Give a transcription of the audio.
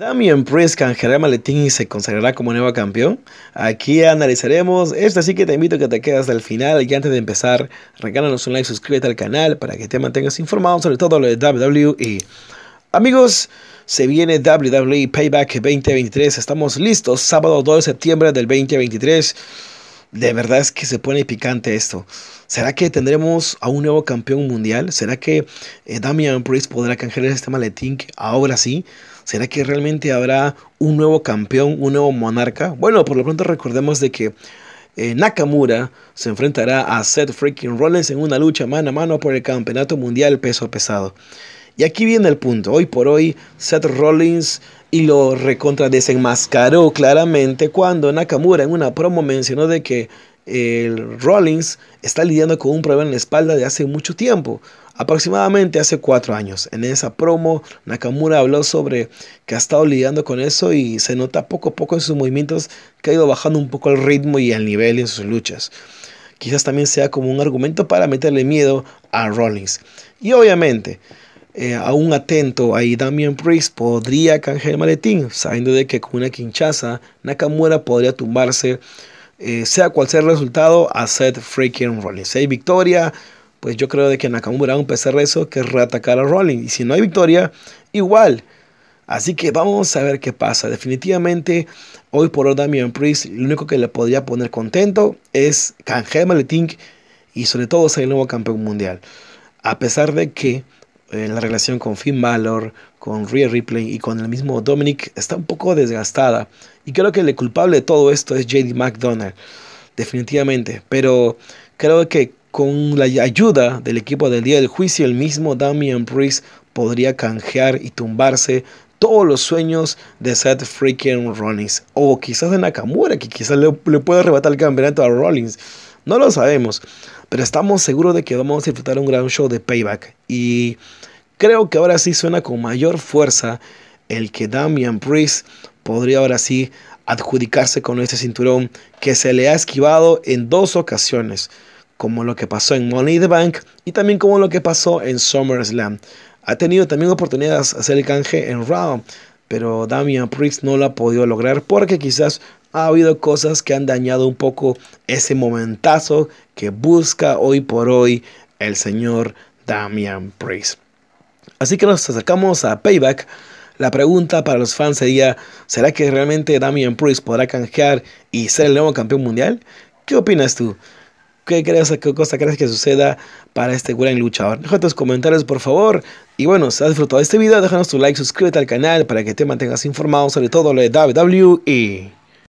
Damian Priest canjeará maletín y se consagrará como nuevo campeón. Aquí analizaremos esto, así que te invito a que te quedes hasta el final. Y antes de empezar, regálanos un like, suscríbete al canal para que te mantengas informado sobre todo lo de WWE. Amigos, se viene WWE Payback 2023. Estamos listos, sábado 2 de septiembre del 2023. De verdad es que se pone picante esto. ¿Será que tendremos a un nuevo campeón mundial? ¿Será que eh, Damian Priest podrá canjear este maletín ahora sí? ¿Será que realmente habrá un nuevo campeón, un nuevo monarca? Bueno, por lo pronto recordemos de que eh, Nakamura se enfrentará a Seth Freaking Rollins en una lucha mano a mano por el Campeonato Mundial Peso Pesado. Y aquí viene el punto. Hoy por hoy, Seth Rollins y lo recontra desenmascaró claramente cuando Nakamura en una promo mencionó de que eh, Rollins está lidiando con un problema en la espalda de hace mucho tiempo. Aproximadamente hace cuatro años, en esa promo, Nakamura habló sobre que ha estado lidiando con eso y se nota poco a poco en sus movimientos que ha ido bajando un poco el ritmo y el nivel en sus luchas. Quizás también sea como un argumento para meterle miedo a Rollins. Y obviamente, eh, aún atento ahí Damian Priest podría canjear el maletín, sabiendo de que con una quinchaza Nakamura podría tumbarse, eh, sea cual sea el resultado, a Seth freaking Rollins. Si hay victoria, pues yo creo de que Nakamura va a empezar eso, que es reatacar a Rollins. Y si no hay victoria, igual. Así que vamos a ver qué pasa. Definitivamente, hoy por hoy Damian Priest, lo único que le podría poner contento es canjear y sobre todo ser el nuevo campeón mundial. A pesar de que eh, la relación con Finn Balor, con Rhea Ripley y con el mismo Dominic está un poco desgastada. Y creo que el culpable de todo esto es JD McDonald, definitivamente. Pero creo que con la ayuda del equipo del día del juicio, el mismo Damian Priest podría canjear y tumbarse todos los sueños de Seth freaking Rollins. O quizás de Nakamura, que quizás le, le pueda arrebatar el campeonato a Rollins. No lo sabemos. Pero estamos seguros de que vamos a disfrutar un gran show de payback. Y creo que ahora sí suena con mayor fuerza el que Damian Priest podría ahora sí adjudicarse con este cinturón que se le ha esquivado en dos ocasiones como lo que pasó en Money the Bank y también como lo que pasó en SummerSlam. Ha tenido también oportunidades de hacer el canje en Raw, pero Damian Priest no lo ha podido lograr porque quizás ha habido cosas que han dañado un poco ese momentazo que busca hoy por hoy el señor Damian Priest. Así que nos acercamos a Payback. La pregunta para los fans sería, ¿será que realmente Damian Priest podrá canjear y ser el nuevo campeón mundial? ¿Qué opinas tú? ¿Qué, crees, ¿Qué cosa crees que suceda para este gran luchador? Deja tus comentarios, por favor. Y bueno, si has disfrutado de este video, déjanos tu like, suscríbete al canal para que te mantengas informado sobre todo lo de WWE.